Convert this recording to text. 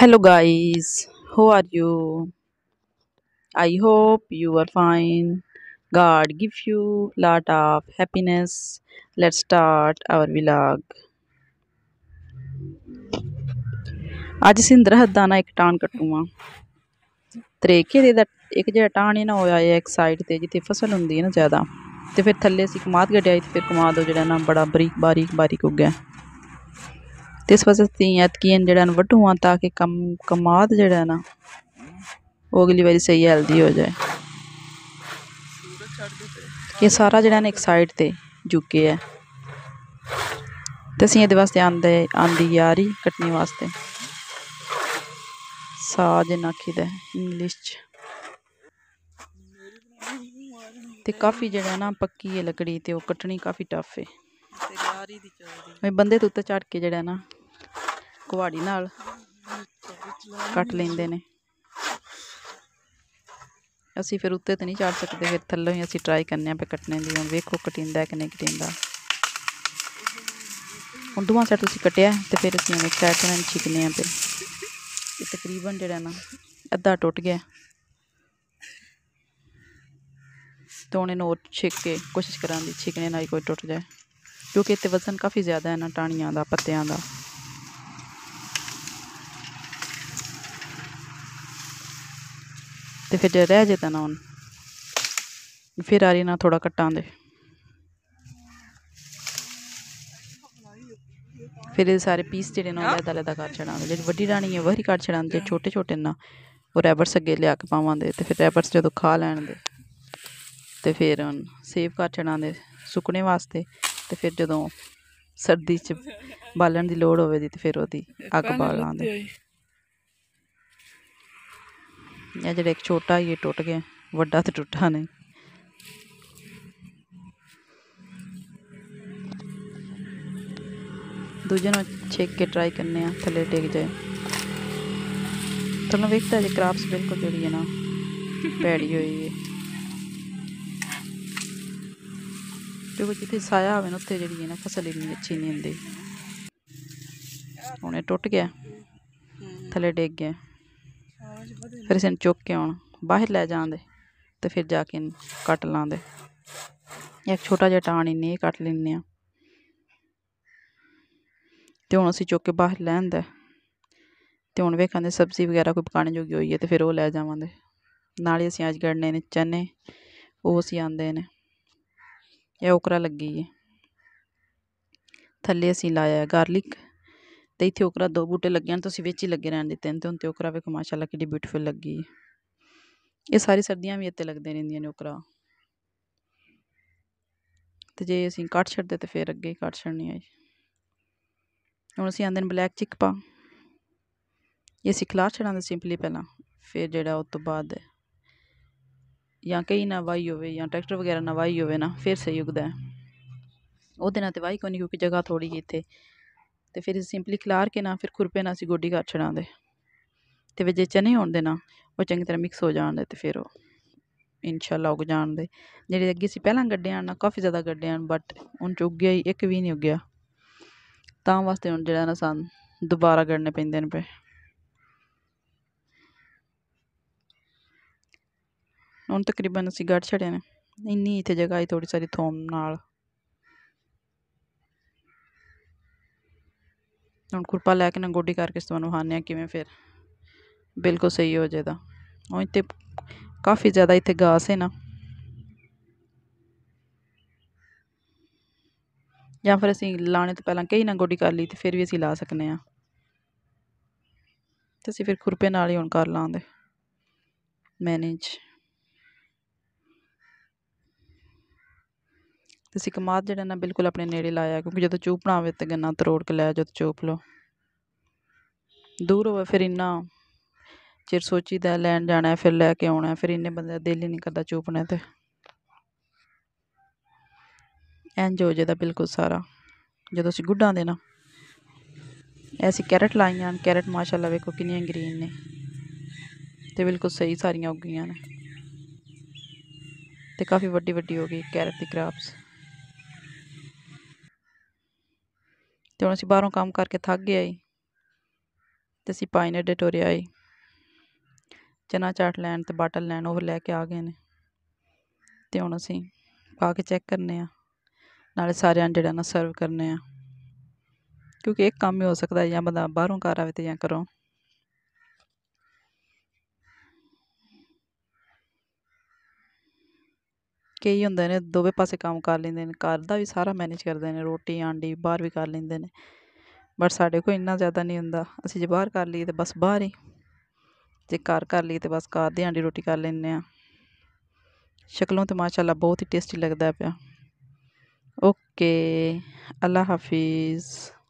hello guys how are you i hope you are fine god give you lot of happiness let's start our vlog ਅੱਜ ਸਿੰਦਰ ਹੱਦਾਂ ਨਾਲ ਇੱਕ ਟਾਣ ਕੱਟੂਆਂ ਤਰੇਕੇ ਦੇ ਇੱਕ ਜਿਹੜਾ ਟਾਣ ਇਹ ਨਾ ਹੋਇਆ ਹੈ ਇੱਕ ਸਾਈਡ ਤੇ ਜਿੱਥੇ ਫਸਲ ਹੁੰਦੀ ਹੈ ਨਾ ਜ਼ਿਆਦਾ ਤੇ ਫਿਰ ਥੱਲੇ ਸੀ ਕਮਾਦ ਗੱਡਿਆ ਤੇ ਫਿਰ ਕਮਾਦ ਉਹ ਜਿਹੜਾ ਨਾ ਬੜਾ ਬਰੀਕ ਬਾਰੀਕ ਬਾਰੀਕ ਉੱਗਿਆ ਗਿਆ ਇਸ ਵਜ੍ਹਾ ਤੇ ਐਤਕੀਨ ਜਿਹੜਾ ਨਾ ਵਟੂਆਂ ਤਾਂ ਕਿ ਕਮ ਕਮਾਦ ਜਿਹੜਾ ਨਾ ਉਹ ਅਗਲੀ ਵਾਰੀ ਸਹੀ ਹਲਦੀ ਹੋ ਜਾਏ ਇਹ ਸਾਰਾ ਜਿਹੜਾ ਨੇ ਇੱਕ ਸਾਈਡ ਤੇ ਜੁਕੇ ਆ ਤੇ ਅਸੀਂ ਇਹਦੇ ਵਾਸਤੇ ਆਂਦੇ ਆਂਦੀ ਯਾਰੀ ਕੱਟਣੀ ਵਾਸਤੇ ਸਾਜ ਨਖਿਦੇ ਇੰਗਲਿਸ਼ ਚ ਤੇ ਕਾਫੀ ਜਿਹੜਾ ਨਾ ਪੱਕੀ ਹੈ ਲੱਕੜੀ ਤੇ ਉਹ ਕੱਟਣੀ ਕਾਫੀ ਟਫ ਹੈ ਤੇ ਯਾਰੀ ਦੀ ਚੜਦੀ ਬੰਦੇ ਤੋਂ ਉੱਤੇ ਚੜ ਕੇ ਜਿਹੜਾ ਨਾ ਕੁਹਾੜੀ ਨਾਲ ਕੱਟ ਲੈਂਦੇ ਨੇ ਅਸੀਂ ਫਿਰ ਉੱਤੇ ਤੇ ਨਹੀਂ ਚੜ ਸਕਦੇ ਫਿਰ ਥੱਲੋਂ ਹੀ ਅਸੀਂ ਟਰਾਈ ਕਰਨੇ ਆ ਪੇ ਕੱਟਣੇ ਦੀ ਹੁਣ ਵੇਖੋ ਕਟਿੰਦਾ ਕਿ ਨਹੀਂ ਕਟਿੰਦਾ ਹੁਣ ਦੋਵਾਂ ਸਾਈਡ ਤੁਸੀਂ ਕਟਿਆ ਤੇ ਫਿਰ ਅਸੀਂ ਇੱਕ ਸਾਈਡ ਕਰਨ ਚਿਕਨੇ ਆਂ ਆ ਪੇ ਇਹ ਤਕਰੀਬਨ ਜਿਹੜਾ ਨਾ ਅੱਧਾ ਟੁੱਟ ਗਿਆ ਤੋਂ ਹੁਣ ਇਹਨੂੰ ਛਿੱਕ ਕੇ ਕੋਸ਼ਿਸ਼ ਕਰਾਂ ਦੀ ਛਿਕਣੇ ਨਾਲ ਕੋਈ ਟੁੱਟ ਜਾਏ ਕਿਉਂਕਿ ਇੱਥੇ ਵਜ਼ਨ ਕਾਫੀ ਜ਼ਿਆਦਾ ਹੈ ਨਾ ਟਾਣੀਆਂ ਦਾ ਪੱਤਿਆਂ ਦਾ ਤੇ ਫਿਰ ਜੇ ਰਹਿ ਜੇ ਤਾਂ ਨਾ ਹੁਣ ਫਿਰ ਆਰੀ ਨਾਲ ਥੋੜਾ ਦੇ ਫਿਰ ਇਹ ਸਾਰੇ ਪੀਸ ਜਿਹੜੇ ਨਾ ਅਲੱਗ ਅਲੱਗ ਕਰ ਛੜਾਂਦੇ ਜਿਹੜੀ ਵੱਡੀ ਰਾਣੀ ਹੈ ਵਹਰੀ ਕਰ ਛੜਾਂਦੇ ਛੋਟੇ ਛੋਟੇ ਨਾ ਉਹ ਰੈਬਰਸ ਅੱਗੇ ਲਿਆ ਕੇ ਪਾਵਾਂਦੇ ਤੇ ਫਿਰ ਰੈਬਰਸ ਜਦੋਂ ਖਾ ਲੈਣ ਦੇ ਤੇ ਫਿਰ ਉਹਨ ਸੇਵ ਕਰ ਛੜਾਂਦੇ ਸੁੱਕਣੇ ਵਾਸਤੇ ਤੇ ਫਿਰ ਜਦੋਂ ਸਰਦੀ 'ਚ ਬਾਲਣ ਦੀ ਲੋੜ ਹੋਵੇ ਦੀ ਤੇ ਫਿਰ ਉਹਦੀ ਅੱਗ ਬਾਲਾਂਦੇ ਇਹ ਜਿਹੜਾ ਇੱਕ ਛੋਟਾ ये ਟੁੱਟ ਗਿਆ ਵੱਡਾ ਤੇ ਟੁੱਟਾ ਨਹੀਂ ਦੂਜੇ ਨੂੰ ਛੇਕ ਕੇ ਟਰਾਈ ਕਰਨੇ ਆ ਥੱਲੇ ਟੇਕ ਜਾਏ ਤੁਹਾਨੂੰ ਵੇਖਦਾ ਜੇ ਕਰਾਫਟਸ ਬਿਲਕੁਲ ਜਿਹੜੀ ਹੈ ਨਾ ਭੈੜੀ ਹੋਈ ਹੈ ਕਿਉਂਕਿ ਜਿੱਥੇ ਸਾਇਆ ਹੋਵੇ ਨਾ ਉੱਥੇ ਜਿਹੜੀ ਹੈ ਨਾ ਫਸਲ ਇੰਨੀ ਅੱਛੀ ਨਹੀਂ ਹੁੰਦੀ ਹੁਣ ਇਹ ਟੁੱਟ ਗਿਆ ਥੱਲੇ ਡੇਗ ਗਿਆ ਫਿਰ ਇਸ ਨੂੰ ਚੁੱਕ ਕੇ ਆਉਣ ਬਾਹਰ ਲੈ ਜਾਂਦੇ ਤੇ ਫਿਰ ਜਾ ਕੇ ਕੱਟ ਲਾਂਦੇ ਇੱਕ ਛੋਟਾ ਜਿਹਾ ਟਾਣ ਨੇ ਕੱਟ ਲੈਣੇ ਆ ਤੇ ਹੁਣ ਅਸੀਂ ਚੁੱਕ ਕੇ ਬਾਹਰ ਲੈ ਆਂਦੇ ਤੇ ਹੁਣ ਵੇਖਾਂਦੇ ਸਬਜ਼ੀ ਵਗੈਰਾ ਕੋਈ ਪਕਾਣੇ ਜੋਗੀ ਹੋਈ ਹੈ ਤੇ ਫਿਰ ਉਹ ਲੈ ਜਾਵਾਂਗੇ ਨਾਲ ਹੀ ਅਸੀਂ ਅੱਜ ਗੜਨੇ ਨੇ ਚਨੇ ਉਹ ਅਸੀਂ ਆਂਦੇ ਨੇ ਇਹ ਓਕਰਾ ਲੱਗੀ ਹੈ ਥੱਲੇ ਅਸੀਂ ਲਾਇਆ ਗਾਰਲਿਕ ਤੇ ਇੱਥੇ ਓਕਰਾ ਦੋ ਬੂਟੇ ਲੱਗੇ ਹਨ ਤੁਸੀਂ ਵਿੱਚ ਹੀ ਲੱਗੇ ਰਹਿਣ ਦਿੱਤੇ ਤਿੰਨ ਤੇ ਹੁਣ ਤੇ ਓਕਰਾ ਵੇਖੋ ਮਾਸ਼ਾਅੱਲਾ ਕਿੱਡੀ ਬਿਊਟੀਫੁਲ ਲੱਗੀ ਇਹ ਸਾਰੀ ਸਰਦੀਆਂ ਵੀ ਇੱਥੇ ਲੱਗਦੇ ਰਹਿੰਦੀਆਂ ਨੇ ਓਕਰਾ ਤੇ ਜੇ ਅਸੀਂ ਕੱਟ ਛੱਡਦੇ ਤੇ ਫੇਰ ਅੱਗੇ ਕੱਟ ਛੱਡਣੀ ਜੀ ਹੁਣ ਅਸੀਂ ਆਂਦੇ ਨੇ ਬਲੈਕ ਚਿਕਪਾ ਇਹ ਅਸੀਂ ਖਲਾਰ ਸਿੰਪਲੀ ਪਹਿਲਾਂ ਫੇਰ ਜਿਹੜਾ ਉਸ ਤੋਂ ਬਾਅਦ ਜਾਂ ਕਈ ਨਾ ਵਾਈ ਹੋਵੇ ਜਾਂ ਟਰੈਕਟਰ ਵਗੈਰਾ ਨਾ ਵਾਈ ਹੋਵੇ ਨਾ ਫੇਰ ਸਹੀ ਉਗਦਾ ਉਹਦੇ ਨਾਲ ਤੇ ਵਾਈ ਕੋਈ ਨਹੀਂ ਕਿਉਂਕਿ ਜਗ੍ਹਾ ਥੋੜੀ ਇੱਥੇ ਤੇ ਫਿਰ ਸਿੰਪਲੀ ਖਿਲਾਰ ਕੇ ਨਾ ਫਿਰ ਖੁਰਪੇ ਨਾਲ ਅਸੀਂ ਗੋਡੀ ਕਰ ਛੜਾਉਂਦੇ ਤੇ ਵਿੱਚ ਚਨੇ ਹੋਣ ਦੇ ਨਾ ਉਹ ਚੰਗੀ ਤਰ੍ਹਾਂ ਮਿਕਸ ਹੋ ਜਾਣ ਦੇ ਤੇ ਫਿਰ ਉਹ ਇਨਸ਼ਾਅੱਲਾ ਉਗ ਜਾਣ ਦੇ ਜਿਹੜੇ ਅੱਗੇ ਸੀ ਪਹਿਲਾਂ ਗੱਡੇ ਆਣ ਨਾ ਕਾਫੀ ਜ਼ਿਆਦਾ ਗੱਡੇ ਆਣ ਬਟ ਹੁਣ ਚ ਉੱਗ ਗਿਆ ਇੱਕ ਵੀ ਨਹੀਂ ਉੱਗਿਆ ਤਾਂ ਵਾਸਤੇ ਹੁਣ ਜਿਹੜਾ ਨਾ ਸਾਨੂੰ ਦੁਬਾਰਾ ਗੜਨੇ ਪੈਂਦੇ ਨੇ ਪਏ ਹੁਣ ਤਕਰੀਬਨ ਅਸੀਂ ਗੱਡ ਛੜਿਆ ਨੇ ਇੰਨੀ ਇੱਥੇ ਜਗ੍ਹਾ ਹੀ ਥੋੜੀ ਸਾਰੀ ਥੋਮ ਨਾਲ ਹੁਣ ਖੁਰਪਾ ਲੈ ਕੇ ਨਾ ਗੋਡੀ ਕਰਕੇ ਤੁਹਾਨੂੰ ਤੋਂ ਆ ਕਿਵੇਂ ਫਿਰ ਬਿਲਕੁਲ ਸਹੀ ਹੋ ਜਾਏਗਾ ਉਹ ਇੱਥੇ ਕਾਫੀ ਜ਼ਿਆਦਾ ਇੱਥੇ ਗਾਸ ਹੈ ਨਾ ਜਾਂ ਫਿਰ ਅਸੀਂ ਲਾਣੇ ਤੋਂ ਪਹਿਲਾਂ ਕਈ ਨਾ ਗੋਡੀ ਕਰ ਲਈ ਤੇ ਫਿਰ ਵੀ ਅਸੀਂ ਲਾ ਸਕਨੇ ਆ ਤੇ ਅਸੀਂ ਫਿਰ ਖੁਰਪੇ ਨਾਲ ਹੀ ਹੁਣ ਕਰ ਲਾਂਦੇ ਮੈਨੇਜ ਤੇ ਅਸੀਂ ਕਮਾਦ ਜਿਹੜਾ ਨਾ ਬਿਲਕੁਲ ਆਪਣੇ ਨੇੜੇ ਲਾਇਆ ਕਿਉਂਕਿ ਜਦੋਂ ਚੂਪ ਹੋਵੇ ਤੇ ਗੰਨਾ ਤਰੋੜ ਕੇ ਲੈ ਜਦੋਂ ਚੂਪ ਲੋ ਦੂਰ ਹੋਵੇ ਫਿਰ ਇੰਨਾ ਚਿਰ ਸੋਚੀਦਾ ਲੈਣ ਜਾਣਾ ਫਿਰ ਲੈ ਕੇ ਆਉਣਾ ਫਿਰ ਇੰਨੇ ਬੰਦੇ ਦਾ ਦਿਲ ਹੀ ਨਹੀਂ ਕਰਦਾ ਚੂਪਣੇ ਤੇ ਐਂ ਜੋ ਜਿਹਦਾ ਬਿਲਕੁਲ ਸਾਰਾ ਜਦੋਂ ਅਸੀਂ ਗੁੱਡਾਂ ਦੇ ਨਾ ਐਸੀ ਕੈਰਟ ਲਾਈਆਂ ਕੈਰਟ ਮਾਸ਼ਾਅੱਲਾ ਵੇਖੋ ਕਿੰਨੀਆਂ ਗ੍ਰੀਨ ਨੇ ਤੇ ਬਿਲਕੁਲ ਸਹੀ ਸਾਰੀਆਂ ਉੱਗੀਆਂ ਨੇ ਤੇ ਕਾਫੀ ਵੱਡੀ ਵੱਡੀ ਹੋ ਗਈ ਕੈਰਟ ਦੀ ਕ੍ਰਾਪਸ ਤੇ ਹੁਣ ਅਸੀਂ ਬਾਹਰੋਂ ਕੰਮ ਕਰਕੇ ਥੱਕ ਗਏ ਆਈ ਤੇ ਅਸੀਂ ਪਾਈਨ ਅੱਡੇ ਆਈ ਚਨਾ ਚਾਟ ਲੈਣ ਤੇ ਬਾਟਲ ਲੈਣ ਉਹ ਲੈ ਕੇ ਆ ਗਏ ਨੇ ਤੇ ਹੁਣ ਅਸੀਂ ਪਾ ਕੇ ਚੈੱਕ ਕਰਨੇ ਆ ਨਾਲੇ ਸਾਰਿਆਂ ਨੂੰ ਜਿਹੜਾ ਨਾ ਸਰਵ ਕਰਨੇ ਆ ਕਿਉਂਕਿ ਇੱਕ ਕੰਮ ਹੀ ਹੋ ਸਕਦਾ ਜਾਂ ਬੰਦਾ ਬਾਹਰੋਂ ਕਰ ਆਵੇ ਤੇ ਜਾਂ ਕਰੋ ਕਈ ਹੁੰਦੇ ਨੇ ਦੋਵੇਂ ਪਾਸੇ ਕੰਮ ਕਰ ਲੈਂਦੇ ਨੇ ਘਰ ਦਾ ਵੀ ਸਾਰਾ ਮੈਨੇਜ ਕਰਦੇ ਨੇ ਰੋਟੀ ਆਂਡੀ ਬਾਹਰ ਵੀ ਕਰ ਲੈਂਦੇ ਨੇ ਬਟ ਸਾਡੇ ਕੋਲ ਇੰਨਾ ਜ਼ਿਆਦਾ ਨਹੀਂ ਹੁੰਦਾ ਅਸੀਂ ਜੇ ਬਾਹਰ ਕਰ ਲਈਏ ਤੇ ਬਸ ਬਾਹਰ ਹੀ ਜੇ ਘਰ ਕਰ ਲਈਏ ਤੇ ਬਸ ਘਰ ਦੀ ਆਂਡੀ ਰੋਟੀ ਕਰ ਲੈਂਦੇ ਆ ਸ਼ਕਲੋਂ ਤੇ ਮਾਸ਼ਾਅੱਲਾ ਬਹੁਤ ਹੀ ਟੇਸਟੀ ਲੱਗਦਾ ਪਿਆ ਓਕੇ ਅੱਲਾ ਹਾਫਿਜ਼